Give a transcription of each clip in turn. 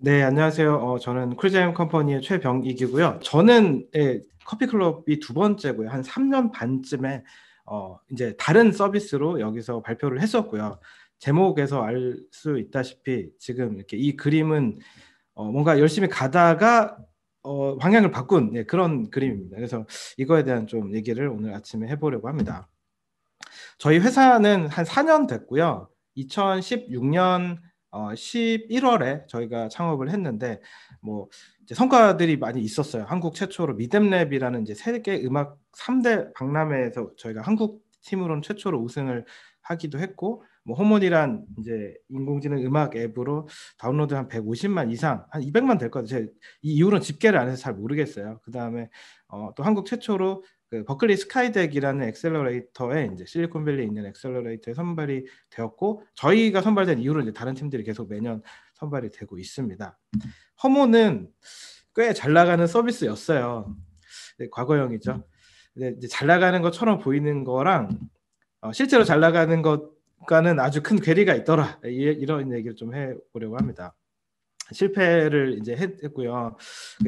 네, 안녕하세요. 어, 저는 쿨잼 자 컴퍼니의 최병익이고요. 저는 예, 커피클럽이 두 번째고요. 한 3년 반쯤에 어, 이제 다른 서비스로 여기서 발표를 했었고요. 제목에서 알 수 있다시피 지금 이렇게 이 그림은 어, 뭔가 열심히 가다가 어, 방향을 바꾼 예, 그런 그림입니다. 그래서 이거에 대한 좀 얘기를 오늘 아침에 해보려고 합니다. 저희 회사는 한 4년 됐고요. 2016년 어, 11월에 저희가 창업을 했는데 뭐 이제 성과들이 많이 있었어요. 한국 최초로 미뎀랩이라는 이제 세계 음악 3대 박람회에서 저희가 한국 팀으로는 최초로 우승을 하기도 했고 뭐 호몬이란 이제 인공지능 음악 앱으로 다운로드 한 150만 이상 한 200만 될 거예요. 제이 이후로는 집계를 안 해서 잘 모르겠어요. 그 다음에 어, 또 한국 최초로 그 버클리 스카이덱이라는 엑셀러레이터에 이제 실리콘밸리에 있는 엑셀러레이터에 선발이 되었고 저희가 선발된 이후로 이제 다른 팀들이 계속 매년 선발이 되고 있습니다. 허모는 꽤 잘 나가는 서비스였어요. 네, 과거형이죠. 이제 잘 나가는 것처럼 보이는 거랑 어, 실제로 잘 나가는 것과는 아주 큰 괴리가 있더라. 이, 이런 얘기를 좀 해보려고 합니다. 실패를 이제 했고요.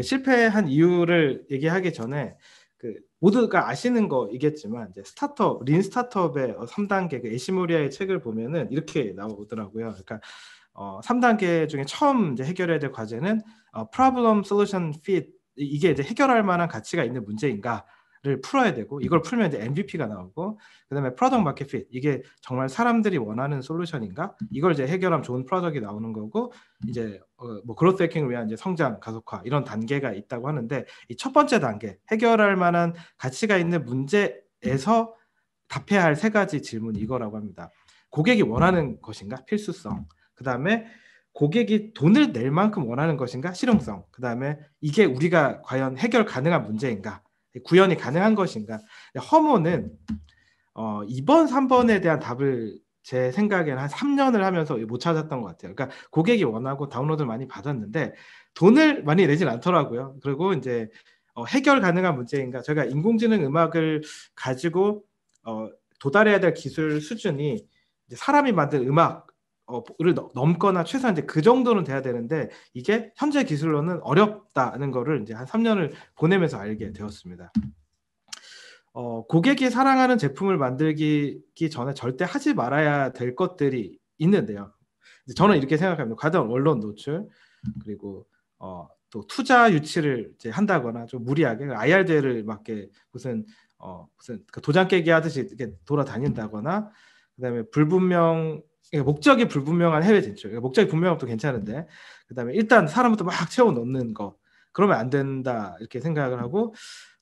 실패한 이유를 얘기하기 전에 그 모두가 아시는 거이겠지만 이제 스타트업 린 스타트업의 3단계 어, 그 에시모리아의 책을 보면은 이렇게 나오더라고요. 그러니까 어 3단계 중에 처음 이제 해결해야 될 과제는 어, 프 r o b 솔루션 핏 이게 이제 해결할 만한 가치가 있는 문제인가? 를 풀어야 되고 이걸 풀면 이제 MVP가 나오고 그다음에 프로덕트 마켓 핏 이게 정말 사람들이 원하는 솔루션인가 이걸 이제 해결하면 좋은 프로덕트가 나오는 거고 이제 어, 뭐 그로스 해킹을 위한 이제 성장 가속화 이런 단계가 있다고 하는데 이 첫 번째 단계 해결할 만한 가치가 있는 문제에서 답해야 할 세 가지 질문 이거라고 합니다. 고객이 원하는 것인가 필수성 그다음에 고객이 돈을 낼 만큼 원하는 것인가 실용성 그다음에 이게 우리가 과연 해결 가능한 문제인가 구현이 가능한 것인가? 허무는 어, 2번, 3번에 대한 답을 제 생각에는 한 3년을 하면서 못 찾았던 것 같아요. 그러니까 고객이 원하고 다운로드를 많이 받았는데 돈을 많이 내진 않더라고요. 그리고 이제 어, 해결 가능한 문제인가? 저희가 인공지능 음악을 가지고 어, 도달해야 될 기술 수준이 사람이 만든 음악 어를 넘거나 최소한 이제 그 정도는 돼야 되는데 이게 현재 기술로는 어렵다는 거를 이제 한 3년을 보내면서 알게 되었습니다. 어, 고객이 사랑하는 제품을 만들기 전에 절대 하지 말아야 될 것들이 있는데요. 이제 저는 이렇게 생각합니다. 과정언론 노출 그리고 어, 또 투자 유치를 이제 한다거나 좀 무리하게 IR 대회를 막게 무슨 어, 무슨 그 도장 깨기 하듯이 이렇게 돌아다닌다거나 그다음에 불분명 그러니까 목적이 불분명한 해외 진출. 그러니까 목적이 분명하면 또 괜찮은데 그다음에 일단 사람부터 막 채워 넣는 거 그러면 안 된다 이렇게 생각을 하고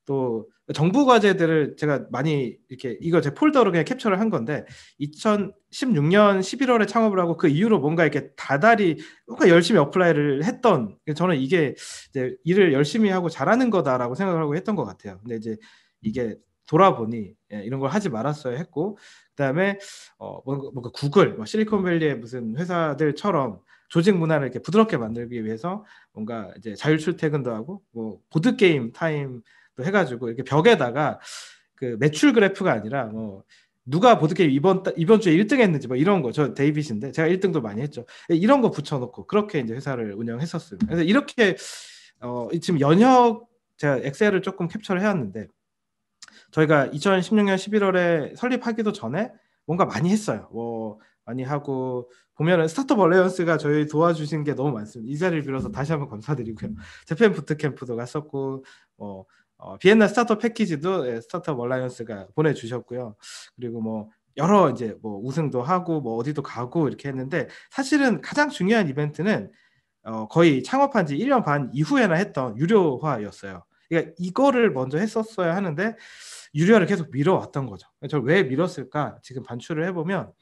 또 정부 과제들을 제가 많이 이렇게 이거 제 폴더로 그냥 캡처를 한 건데 2016년 11월에 창업을 하고 그 이후로 뭔가 이렇게 다달이 뭔가 열심히 어플라이를 했던 저는 이게 이제 일을 열심히 하고 잘하는 거다라고 생각을 하고 했던 것 같아요. 근데 이제 이게 돌아보니 예, 이런 걸 하지 말았어야 했고 그다음에 어, 뭔가, 구글, 뭐 실리콘밸리의 무슨 회사들처럼 조직 문화를 이렇게 부드럽게 만들기 위해서 뭔가 이제 자율 출퇴근도 하고 뭐 보드 게임 타임도 해가지고 이렇게 벽에다가 그 매출 그래프가 아니라 뭐 누가 보드게임 이번 이번 주에 1등 했는지 뭐 이런 거 저 데이빗인데 제가 1등도 많이 했죠 예, 이런 거 붙여놓고 그렇게 이제 회사를 운영했었습니다 그래서 이렇게 어 지금 연혁 제가 엑셀을 조금 캡처를 해왔는데 저희가 2016년 11월에 설립하기도 전에 뭔가 많이 했어요. 뭐 많이 하고 보면은 스타트업 얼레언스가 저희 도와주신 게 너무 많습니다. 이 자리를 빌어서 다시 한번 감사드리고요. 재팬 부트캠프도 갔었고 뭐 어, 비엔나 스타트업 패키지도 예, 스타트업 얼라이언스가 보내주셨고요. 그리고 뭐 여러 이제 뭐 우승도 하고 뭐 어디도 가고 이렇게 했는데 사실은 가장 중요한 이벤트는 어, 거의 창업한 지 1년 반 이후에나 했던 유료화였어요. 그러니까 이거를 먼저 했었어야 하는데 유리화를 계속 밀어왔던 거죠. 저를 왜 밀었을까? 지금 반추를 해보면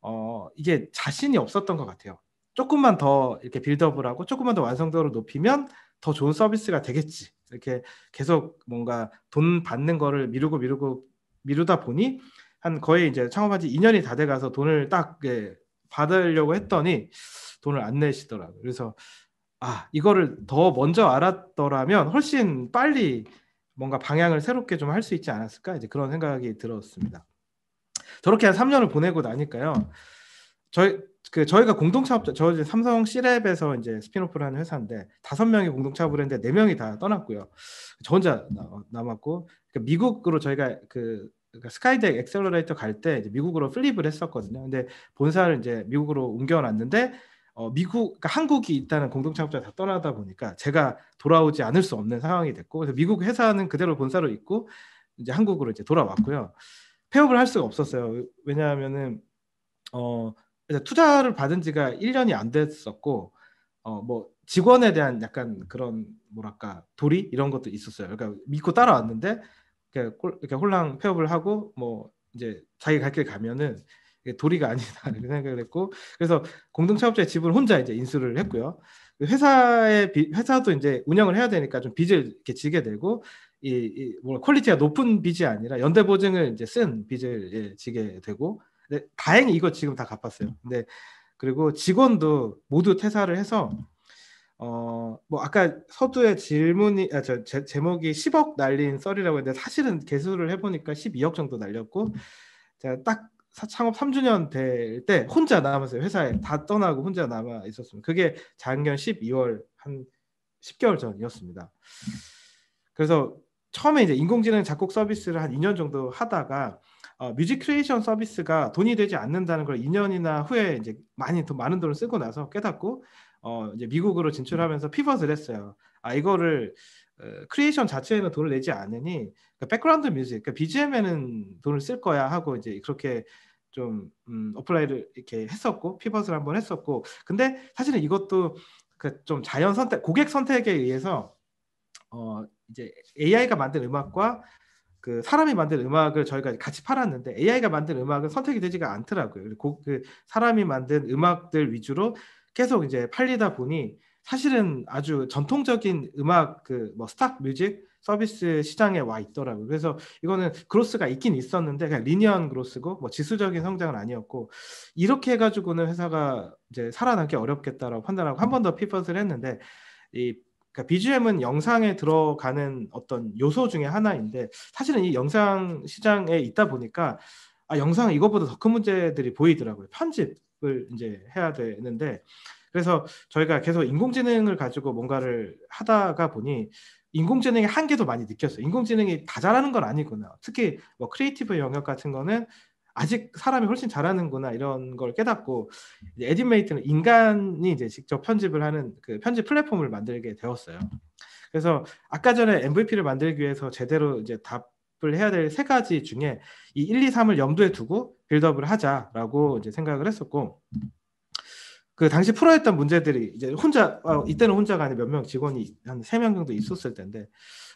어, 이게 자신이 없었던 것 같아요. 조금만 더 이렇게 빌드업을 하고 조금만 더 완성도를 높이면 더 좋은 서비스가 되겠지. 이렇게 계속 뭔가 돈 받는 거를 미루고 미루고 미루다 보니 한 거의 이제 창업한 지 2년이 다 돼가서 돈을 딱 예, 받으려고 했더니 돈을 안 내시더라고요. 그래서 아 이거를 더 먼저 알았더라면 훨씬 빨리 뭔가 방향을 새롭게 좀 할 수 있지 않았을까 이제 그런 생각이 들었습니다. 저렇게 한 3년을 보내고 나니까요. 저희 그 저희가 공동사업자 저 이제 삼성 시랩에서 이제 스피노프를 하는 회사인데 다섯 명이 공동사업을 했는데 네 명이 다 떠났고요. 저 혼자 남았고 그러니까 미국으로 저희가 그 그러니까 스카이덱 엑셀러레이터 갈 때 미국으로 플립을 했었거든요. 근데 본사를 이제 미국으로 옮겨놨는데 어, 미국 그러니까 한국이 있다는 공동창업자다 떠나다 보니까 제가 돌아오지 않을 수 없는 상황이 됐고 그래서 미국 회사는 그대로 본사로 있고 이제 한국으로 이제 돌아왔고요. 폐업을 할 수가 없었어요. 왜냐하면은 어 투자를 받은 지가 1년이 안 됐었고 어 뭐 직원에 대한 약간 그런 뭐랄까 도리 이런 것도 있었어요. 그러니까 믿고 따라왔는데 이렇게, 그러니까 그러니까 홀랑 폐업을 하고 뭐 이제 자기 갈 길 가면은 도리가 아니다 이렇게 생각을 했고 그래서 공동창업자의 집을 혼자 이제 인수를 했고요. 그 회사의 비, 회사도 이제 운영을 해야 되니까 좀 빚을 이렇게 지게 되고 이뭐 퀄리티가 높은 빚이 아니라 연대 보증을 이제 쓴 빚을 예, 지게 되고 근데 네, 다행히 이거 지금 다 갚았어요. 근데 그리고 직원도 모두 퇴사를 해서 어 뭐 아까 서두에 질문이 아 저 제목이 10억 날린 썰이라고 했는데 사실은 개수를 해보니까 12억 정도 날렸고 제가 딱 창업 3주년 될 때 혼자 남았어요. 회사에 다 떠나고 혼자 남아 있었습니다. 그게 작년 12월 한 10개월 전이었습니다. 그래서 처음에 이제 인공지능 작곡 서비스를 한 2년 정도 하다가 어, 뮤직 크리에이션 서비스가 돈이 되지 않는다는 걸 2년이나 후에 이제 많이 더 많은 돈을 쓰고 나서 깨닫고 어, 이제 미국으로 진출하면서 피벗을 했어요. 아 이거를 크리에이션 자체에는 돈을 내지 않으니 그러니까 백그라운드 뮤직, 그러니까 BGM에는 돈을 쓸 거야 하고 이제 그렇게 좀 음, 어플라이를 이렇게 했었고 피벗을 한번 했었고 근데 사실은 이것도 그좀 자연 선택, 고객 선택에 의해서 어 이제 AI가 만든 음악과 그 사람이 만든 음악을 저희가 같이 팔았는데 AI가 만든 음악은 선택이 되지가 않더라고요. 그리고 그 사람이 만든 음악들 위주로 계속 이제 팔리다 보니 사실은 아주 전통적인 음악 그 뭐 스탁 뮤직 서비스 시장에 와 있더라고요. 그래서 이거는 그로스가 있긴 있었는데 그냥 리니언 그로스고 뭐 지수적인 성장은 아니었고 이렇게 해가지고는 회사가 이제 살아남기 어렵겠다라고 판단하고 한 번 더 피벗을 했는데 이그까 그러니까 BGM은 영상에 들어가는 어떤 요소 중에 하나인데 사실은 이 영상 시장에 있다 보니까 아 영상 이것보다 더 큰 문제들이 보이더라고요. 편집을 이제 해야 되는데 그래서 저희가 계속 인공지능을 가지고 뭔가를 하다가 보니 인공지능의 한계도 많이 느꼈어요. 인공지능이 다 잘하는 건 아니구나. 특히 뭐 크리에이티브 영역 같은 거는 아직 사람이 훨씬 잘하는구나 이런 걸 깨닫고 에디메이트는 인간이 이제 직접 편집을 하는 그 편집 플랫폼을 만들게 되었어요. 그래서 아까 전에 MVP를 만들기 위해서 제대로 이제 답을 해야 될 세 가지 중에 이 1, 2, 3을 염두에 두고 빌드업을 하자라고 이제 생각을 했었고 그 당시 풀어했던 문제들이 이제 혼자 어, 이때는 혼자가 아니라 몇명 직원이 한 세 명 정도 있었을 텐데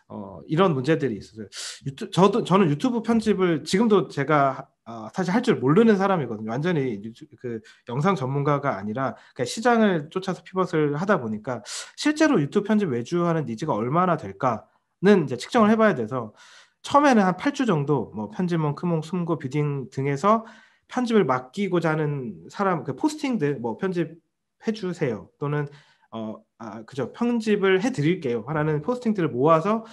어, 이런 문제들이 있었어요. 유튜, 저도 저는 유튜브 편집을 지금도 제가 어, 사실 할 줄 모르는 사람이거든요. 완전히 유튜, 그 영상 전문가가 아니라 그냥 시장을 쫓아서 피벗을 하다 보니까 실제로 유튜브 편집 외주하는 니즈가 얼마나 될까는 이제 측정을 해봐야 돼서 처음에는 한 8주 정도 뭐 편집원, 크몽, 숨고, 뷰딩 등에서 편집을 맡기고자 하는 사람 그 포스팅들 뭐 편집해 주세요 또는 어 아 그죠 편집을 해드릴게요 하라는 포스팅들을 모아서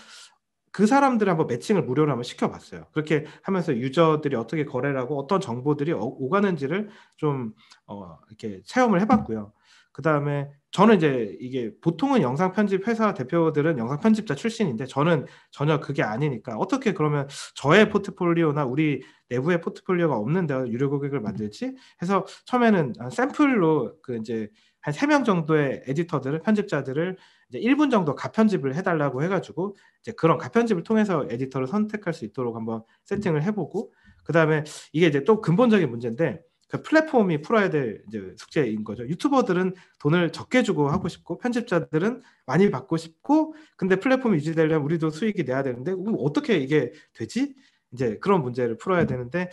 그 사람들 한번 매칭을 무료로 한번 시켜봤어요. 그렇게 하면서 유저들이 어떻게 거래를 하고 어떤 정보들이 어, 오, 가는지를 좀 어, 이렇게 체험을 해봤고요. 그 다음에 저는 이제 이게 보통은 영상 편집 회사 대표들은 영상 편집자 출신인데 저는 전혀 그게 아니니까 어떻게 그러면 저의 포트폴리오나 우리 내부의 포트폴리오가 없는데 유료 고객을 만들지 해서 처음에는 샘플로 그 이제 한 세 명 정도의 에디터들을 편집자들을 이제 1분 정도 가편집을 해달라고 해가지고 이제 그런 가편집을 통해서 에디터를 선택할 수 있도록 한번 세팅을 해보고 그 다음에 이게 이제 또 근본적인 문제인데 그 플랫폼이 풀어야 될 이제 숙제인 거죠. 유튜버들은 돈을 적게 주고 하고 싶고 편집자들은 많이 받고 싶고 근데 플랫폼이 유지되려면 우리도 수익이 내야 되는데 어떻게 이게 되지? 이제 그런 문제를 풀어야 되는데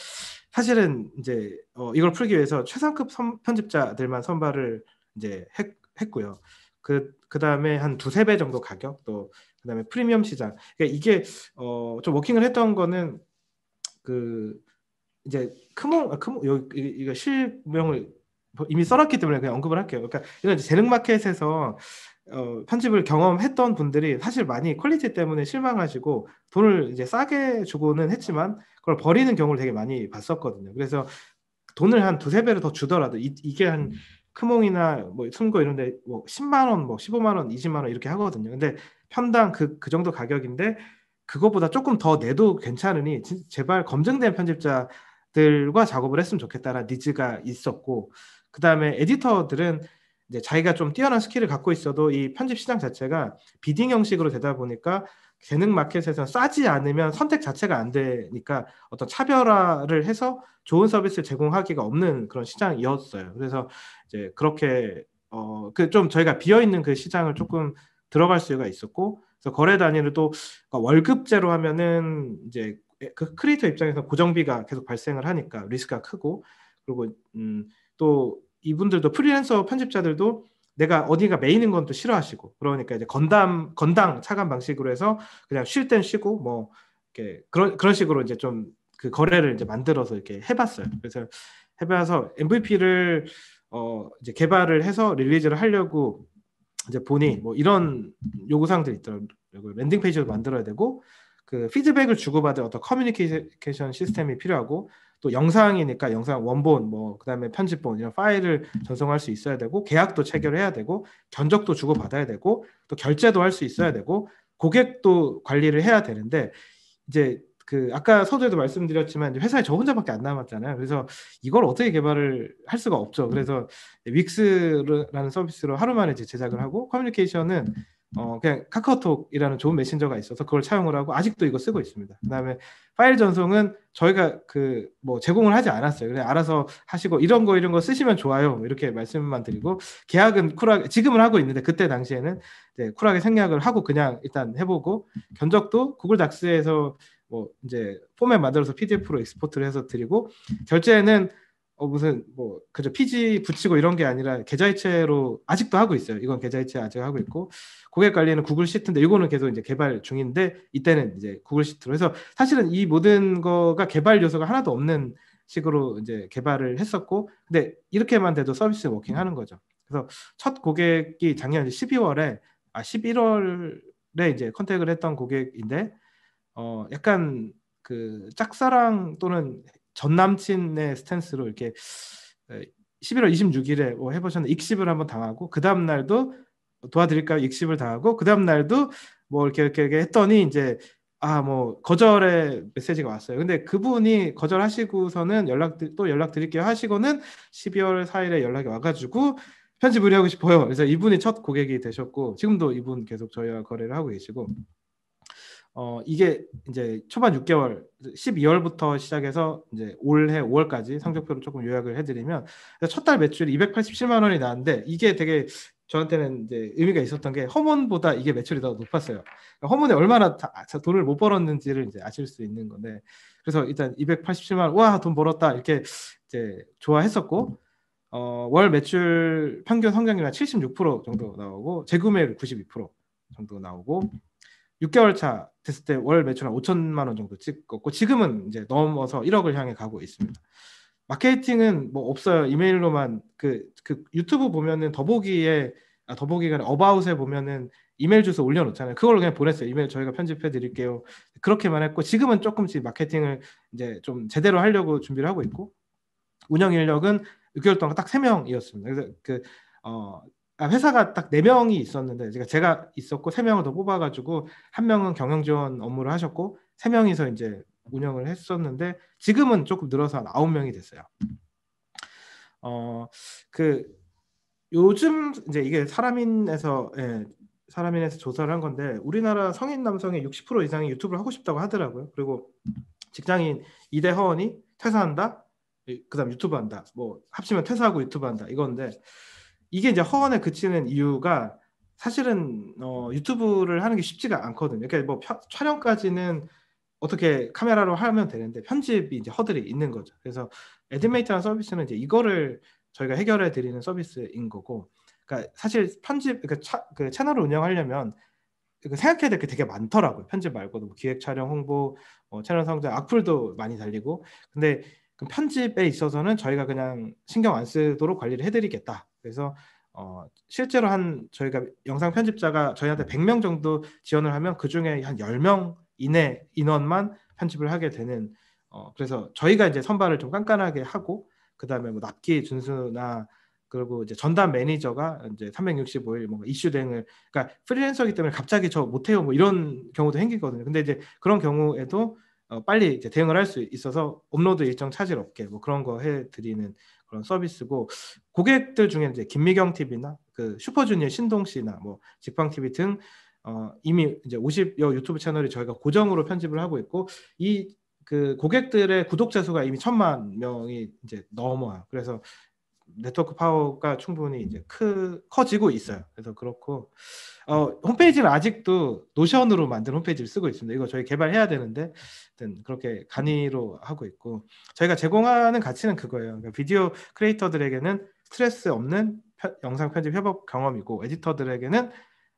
사실은 이제 어 이걸 풀기 위해서 최상급 선, 편집자들만 선발을 이제 했, 했고요. 그 그다음에 한 두세 배 정도 가격 또 그다음에 프리미엄 시장. 그러니까 이게 어좀 워킹을 했던 거는 그 이제 크몽 아, 크몽 여기 이거 실명을 뭐 이미 써놨기 때문에 그냥 언급을 할게요. 그러니까 이런 재능 마켓에서 어, 편집을 경험했던 분들이 사실 많이 퀄리티 때문에 실망하시고 돈을 이제 싸게 주고는 했지만 그걸 버리는 경우를 되게 많이 봤었거든요. 그래서 돈을 한 두세 배를 더 주더라도 이, 이게 한 음. 크몽이나 뭐 숨고 이런데 뭐 10만 원, 뭐 15만 원, 20만 원 이렇게 하거든요. 근데 편당 그, 그 정도 가격인데 그것보다 조금 더 내도 괜찮으니 제발 검증된 편집자 들과 작업을 했으면 좋겠다라는 니즈가 있었고 그 다음에 에디터들은 이제 자기가 좀 뛰어난 스킬을 갖고 있어도 이 편집 시장 자체가 비딩 형식으로 되다 보니까 재능 마켓에서 싸지 않으면 선택 자체가 안 되니까 어떤 차별화를 해서 좋은 서비스를 제공하기가 없는 그런 시장이었어요. 그래서 이제 그렇게 어 그 좀 저희가 비어 있는 그 시장을 조금 들어갈 수가 있었고 그래서 거래 단위를 또 그러니까 월급제로 하면은 이제 예, 그 크리에이터 입장에서 고정비가 계속 발생을 하니까 리스크가 크고 그리고 음, 또 이분들도 프리랜서 편집자들도 내가 어디가 메이는 건 또 싫어하시고 그러니까 이제 건담 건당 차감 방식으로 해서 그냥 쉴 땐 쉬고 뭐 이렇게 그런 그런 식으로 이제 좀 그 거래를 이제 만들어서 이렇게 해봤어요. 그래서 해봐서 MVP를 어 이제 개발을 해서 릴리즈를 하려고 이제 보니 뭐 이런 요구사항들이 있더라고요. 랜딩 페이지도 만들어야 되고 그 피드백을 주고받을 어떤 커뮤니케이션 시스템이 필요하고 또 영상이니까 영상 원본 뭐 그다음에 편집본 이런 파일을 전송할 수 있어야 되고 계약도 체결해야 되고 견적도 주고 받아야 되고 또 결제도 할 수 있어야 되고 고객도 관리를 해야 되는데 이제 그 아까 서두에도 말씀드렸지만 회사에 저 혼자밖에 안 남았잖아요. 그래서 이걸 어떻게 개발을 할 수가 없죠. 그래서 윅스라는 서비스로 하루 만에 제작을 하고 커뮤니케이션은 어, 그냥 카카오톡이라는 좋은 메신저가 있어서 그걸 차용을 하고 아직도 이거 쓰고 있습니다. 그다음에 파일 전송은 저희가 그 뭐 제공을 하지 않았어요. 그냥 알아서 하시고 이런 거 이런 거 쓰시면 좋아요. 뭐 이렇게 말씀만 드리고 계약은 쿨하게 지금은 하고 있는데 그때 당시에는 이제 쿨하게 생략을 하고 그냥 일단 해보고 견적도 구글 닥스에서 뭐 이제 포맷 만들어서 PDF로 익스포트를 해서 드리고 결제는 어 무슨 뭐 그저 피지 붙이고 이런 게 아니라 계좌이체로 아직도 하고 있어요. 이건 계좌이체 아직 하고 있고 고객 관리는 구글 시트인데 이거는 계속 이제 개발 중인데 이때는 이제 구글 시트로 해서 사실은 이 모든 거가 개발 요소가 하나도 없는 식으로 이제 개발을 했었고 근데 이렇게만 돼도 서비스 워킹하는 거죠. 그래서 첫 고객이 작년 12월에 아 11월에 이제 컨택을 했던 고객인데 어 약간 그 짝사랑 또는 전 남친의 스탠스로 이렇게 11월 26일에 뭐 해보셨는데 익십을 한번 당하고 그 다음 날도 도와드릴까요? 익십을 당하고 그 다음 날도 뭐 이렇게 이렇게, 이렇게 했더니 이제 아 뭐 거절의 메시지가 왔어요. 근데 그분이 거절하시고서는 연락 또 연락 드릴게요 하시고는 12월 4일에 연락이 와가지고 편집 의뢰하고 싶어요. 그래서 이분이 첫 고객이 되셨고 지금도 이분 계속 저희와 거래를 하고 계시고 어 이게 이제 초반 6개월 12월부터 시작해서 이제 올해 5월까지 성적표를 조금 요약을 해드리면 첫 달 매출이 287만 원이 나왔는데 이게 되게 저한테는 이제 의미가 있었던 게 허먼보다 이게 매출이 더 높았어요. 그러니까 허먼에 얼마나 다, 돈을 못 벌었는지를 이제 아실 수 있는 건데 그래서 일단 287만 와돈 벌었다 이렇게 이제 좋아했었고 어, 월 매출 평균 성장률 한76% 정도 나오고 재구매율 92% 정도 나오고 6개월 차 됐을 때 월 매출 한 5천만 원 정도 찍었고 지금은 이제 넘어서 1억을 향해 가고 있습니다. 마케팅은 뭐 없어요. 이메일로만 그, 그 유튜브 보면은 더보기에 아, 더보기가 어바웃에 보면은 이메일 주소 올려놓잖아요. 그걸 그냥 보냈어요. 이메일 저희가 편집해 드릴게요. 그렇게만 했고 지금은 조금씩 마케팅을 이제 좀 제대로 하려고 준비를 하고 있고 운영 인력은 6개월 동안 딱 3명이었습니다. 그래서 그 어, 아, 회사가 딱 네 명이 있었는데 제가 제가 있었고 세 명을 더 뽑아가지고 한 명은 경영 지원 업무를 하셨고 세 명이서 이제 운영을 했었는데 지금은 조금 늘어서 한 아홉 명이 됐어요. 어 그 요즘 이제 이게 사람인에서 예, 사람인에서 조사를 한 건데 우리나라 성인 남성의 60% 이상이 유튜브를 하고 싶다고 하더라고요. 그리고 직장인 이대 허원이 퇴사한다. 그다음 유튜브 한다. 뭐 합치면 퇴사하고 유튜브 한다. 이건데 이게 이제 허언에 그치는 이유가 사실은 어, 유튜브를 하는 게 쉽지가 않거든요. 그러니까 뭐 펴, 촬영까지는 어떻게 카메라로 하면 되는데 편집이 이제 허들이 있는 거죠. 그래서 에디메이터라는 서비스는 이제 이거를 저희가 해결해 드리는 서비스인 거고, 그러니까 사실 편집 그러니까 차, 그 채널을 운영하려면 그 생각해야 될 게 되게 많더라고요. 편집 말고도 뭐 기획 촬영, 홍보, 어, 채널 성장, 악플도 많이 달리고. 근데 그럼 편집에 있어서는 저희가 그냥 신경 안 쓰도록 관리를 해드리겠다. 그래서 어, 실제로 한 저희가 영상 편집자가 저희한테 100명 정도 지원을 하면 그 중에 한 10명 이내 인원만 편집을 하게 되는 어, 그래서 저희가 이제 선발을 좀 깐깐하게 하고 그다음에 뭐 납기 준수나 그리고 이제 전담 매니저가 이제 365일 뭔가 이슈 대응을 그러니까 프리랜서기 때문에 갑자기 저 못해요 뭐 이런 경우도 생기거든요. 근데 이제 그런 경우에도 어, 빨리 이제 대응을 할 수 있어서 업로드 일정 차질 없게 뭐 그런 거 해드리는 그런 서비스고 고객들 중에 이제 김미경 TV나 그 슈퍼주니어 신동 씨나 뭐 직방 TV 등 어, 이미 이제 50여 유튜브 채널이 저희가 고정으로 편집을 하고 있고 이 그 고객들의 구독자 수가 이미 천만 명이 이제 넘어요. 그래서 네트워크 파워가 충분히 이제 크 커지고 있어요. 그래서 그렇고 어, 홈페이지는 아직도 노션으로 만든 홈페이지를 쓰고 있습니다. 이거 저희 개발해야 되는데 그렇게 간이로 하고 있고 저희가 제공하는 가치는 그거예요. 그러니까 비디오 크리에이터들에게는 스트레스 없는 펴, 영상 편집 협업 경험이고 에디터들에게는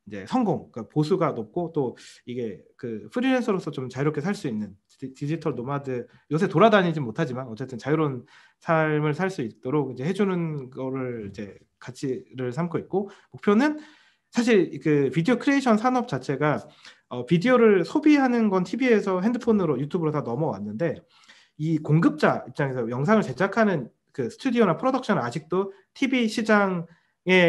이제 성공, 그러니까 보수가 높고 또 이게 그 프리랜서로서 좀 자유롭게 살 수 있는 디지털 노마드 요새 돌아다니지 못하지만 어쨌든 자유로운 삶을 살 수 있도록 이제 해주는 거를 이제 가치를 삼고 있고 목표는 사실 그 비디오 크리에이션 산업 자체가 어, 비디오를 소비하는 건 TV에서 핸드폰으로 유튜브로 다 넘어왔는데 이 공급자 입장에서 영상을 제작하는 그 스튜디오나 프로덕션은 아직도 TV 시장에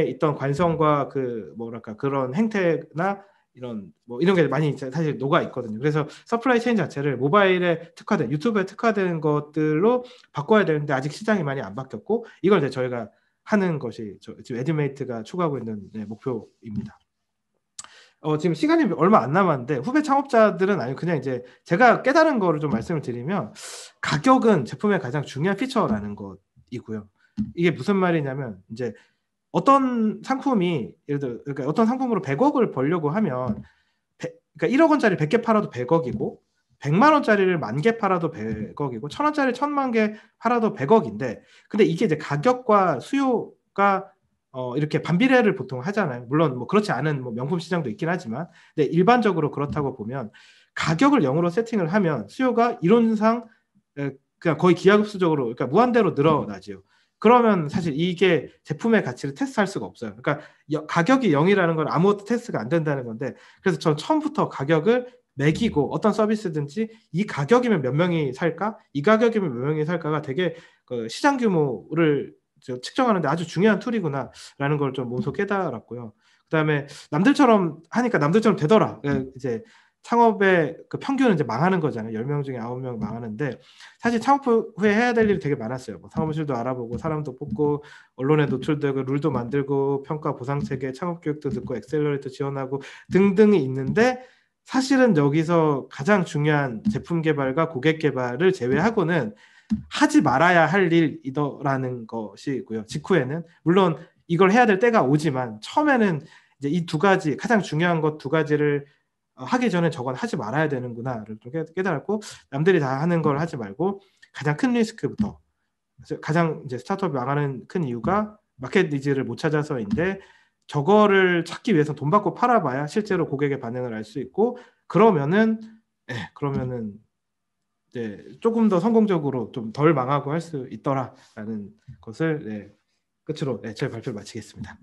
있던 관성과 그 뭐랄까 그런 행태나 이런 뭐 이런 게 많이 사실 녹아 있거든요. 그래서 서플라이 체인 자체를 모바일에 특화된 유튜브에 특화된 것들로 바꿔야 되는데 아직 시장이 많이 안 바뀌었고 이걸 이제 저희가 하는 것이 저, 지금 에듀메이트가 추구하고 있는 네, 목표입니다. 어, 지금 시간이 얼마 안 남았는데 후배 창업자들은 아니 그냥 이제 제가 깨달은 거를 좀 말씀을 드리면 가격은 제품의 가장 중요한 피처라는 것이고요. 이게 무슨 말이냐면 이제 어떤 상품이 예를 들어 그러니까 어떤 상품으로 100억을 벌려고 하면 100, 그러니까 1억 원짜리 100개 팔아도 100억이고 100만 원짜리를 만 개 팔아도 100억이고 1000원짜리 1000만 개 팔아도 100억인데 근데 이게 이제 가격과 수요가 어 이렇게 반비례를 보통 하잖아요. 물론 뭐 그렇지 않은 뭐 명품 시장도 있긴 하지만 근데 일반적으로 그렇다고 보면 가격을 0으로 세팅을 하면 수요가 이론상 그냥 거의 기하급수적으로 그러니까 무한대로 늘어나지요. 그러면 사실 이게 제품의 가치를 테스트할 수가 없어요. 그러니까 여, 가격이 0이라는 건 아무것도 테스트가 안 된다는 건데 그래서 저는 처음부터 가격을 매기고 어떤 서비스든지 이 가격이면 몇 명이 살까? 이 가격이면 몇 명이 살까가 되게 그 시장 규모를 측정하는데 아주 중요한 툴이구나라는 걸좀 몸소 깨달았고요. 그다음에 남들처럼 하니까 남들처럼 되더라. 예, 이제 창업의 그 평균은 이제 망하는 거잖아요. 열 명 중에 아홉 명 망하는데 사실 창업 후에 해야 될 일이 되게 많았어요. 뭐 사무실도 알아보고 사람도 뽑고 언론에 노출되고 룰도 만들고 평가 보상 체계, 창업 교육도 듣고 엑셀러레이터 지원하고 등등이 있는데 사실은 여기서 가장 중요한 제품 개발과 고객 개발을 제외하고는 하지 말아야 할 일이더라는 것이고요. 직후에는 물론 이걸 해야 될 때가 오지만 처음에는 이제 이 두 가지 가장 중요한 것 두 가지를 어, 하기 전에 저건 하지 말아야 되는구나를 좀 깨달았고 남들이 다 하는 걸 하지 말고 가장 큰 리스크부터 가장 이제 스타트업이 망하는 큰 이유가 마켓 니즈를 못 찾아서인데 저거를 찾기 위해서 돈 받고 팔아봐야 실제로 고객의 반응을 알 수 있고 그러면은 예 그러면은 이제 조금 더 성공적으로 좀 덜 망하고 할 수 있더라라는 것을 예, 끝으로 예, 제 발표를 마치겠습니다.